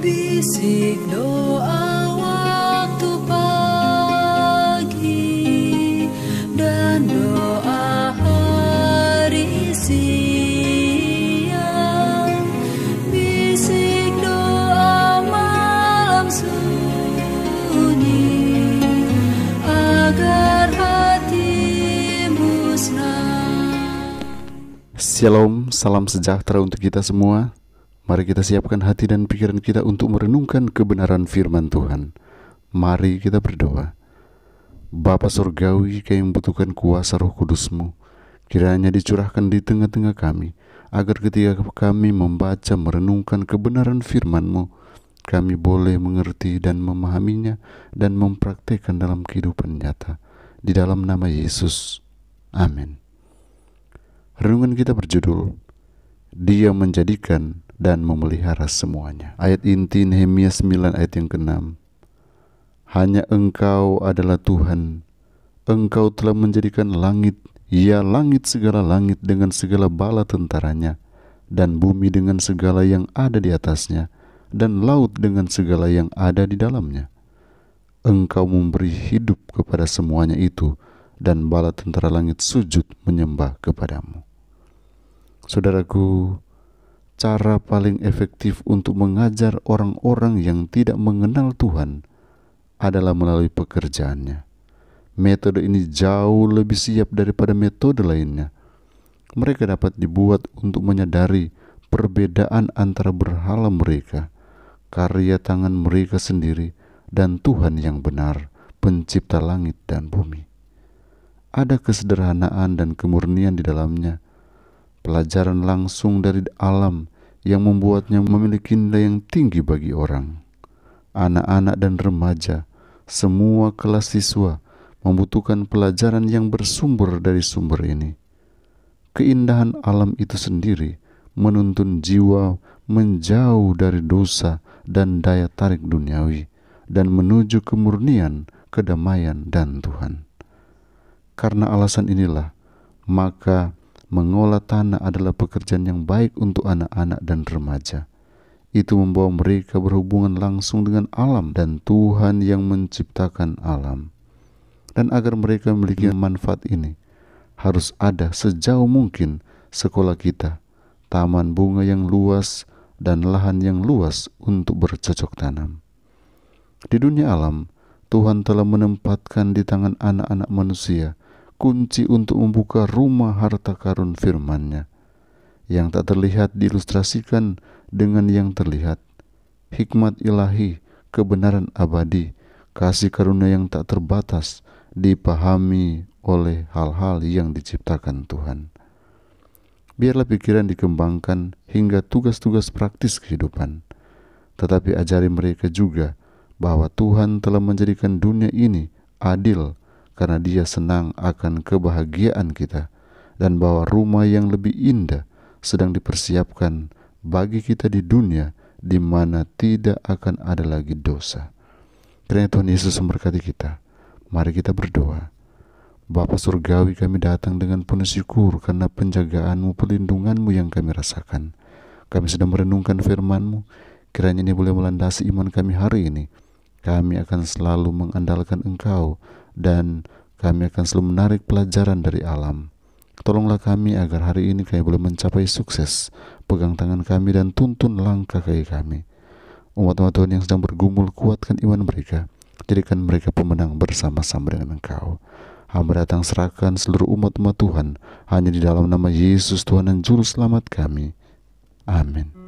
Bisik doa waktu pagi dan doa hari siang. Bisik doa malam sunyi agar hati musnah. Shalom, salam sejahtera untuk kita semua. Mari kita siapkan hati dan pikiran kita untuk merenungkan kebenaran firman Tuhan. Mari kita berdoa. Bapa Surgawi, kami membutuhkan kuasa roh kudusmu. Kiranya dicurahkan di tengah-tengah kami, agar ketika kami membaca merenungkan kebenaran FirmanMu, kami boleh mengerti dan memahaminya dan mempraktekkan dalam kehidupan nyata. Di dalam nama Yesus. Amin. Renungan kita berjudul Dia menjadikan dan memelihara semuanya. Ayat inti Nehemia 9 ayat yang ke-6. Hanya engkau adalah Tuhan. Engkau telah menjadikan langit, ya langit segala langit dengan segala bala tentaranya, dan bumi dengan segala yang ada di atasnya, dan laut dengan segala yang ada di dalamnya. Engkau memberi hidup kepada semuanya itu, dan bala tentara langit sujud menyembah kepadamu. Saudaraku, cara paling efektif untuk mengajar orang-orang yang tidak mengenal Tuhan adalah melalui pekerjaannya. Metode ini jauh lebih siap daripada metode lainnya. Mereka dapat dibuat untuk menyadari perbedaan antara berhala mereka, karya tangan mereka sendiri, dan Tuhan yang benar, Pencipta langit dan bumi. Ada kesederhanaan dan kemurnian di dalamnya pelajaran langsung dari alam yang membuatnya memiliki nilai yang tinggi bagi orang. Anak-anak dan remaja, semua kelas siswa membutuhkan pelajaran yang bersumber dari sumber ini. Keindahan alam itu sendiri menuntun jiwa menjauh dari dosa dan daya tarik duniawi dan menuju kemurnian, kedamaian dan Tuhan. Karena alasan inilah, maka mengolah tanah adalah pekerjaan yang baik untuk anak-anak dan remaja. Itu membawa mereka berhubungan langsung dengan alam dan Tuhan yang menciptakan alam. Dan agar mereka memiliki manfaat ini, harus ada sejauh mungkin sekolah kita, taman bunga yang luas, dan lahan yang luas untuk bercocok tanam. Di dunia alam, Tuhan telah menempatkan di tangan anak-anak manusia kunci untuk membuka rumah harta karun firman-Nya yang tak terlihat diilustrasikan dengan yang terlihat hikmat ilahi kebenaran abadi kasih karunia yang tak terbatas dipahami oleh hal-hal yang diciptakan Tuhan biarlah pikiran dikembangkan hingga tugas-tugas praktis kehidupan tetapi ajari mereka juga bahwa Tuhan telah menjadikan dunia ini adil karena Dia senang akan kebahagiaan kita dan bahwa rumah yang lebih indah sedang dipersiapkan bagi kita di dunia di mana tidak akan ada lagi dosa. Kiranya Tuhan Yesus memberkati kita. Mari kita berdoa. Bapa Surgawi kami datang dengan penuh syukur karena penjagaanmu, pelindunganmu yang kami rasakan. Kami sedang merenungkan firmanmu, kiranya ini boleh melandasi iman kami hari ini. Kami akan selalu mengandalkan engkau dan kami akan selalu menarik pelajaran dari alam. Tolonglah kami agar hari ini kami boleh mencapai sukses. Pegang tangan kami dan tuntun langkah kaki kami. Umat-umat Tuhan yang sedang bergumul, kuatkan iman mereka. Jadikan mereka pemenang bersama-sama dengan Engkau. Hamba datang serahkan seluruh umat-umat Tuhan hanya di dalam nama Yesus Tuhan dan Juru Selamat kami. Amin.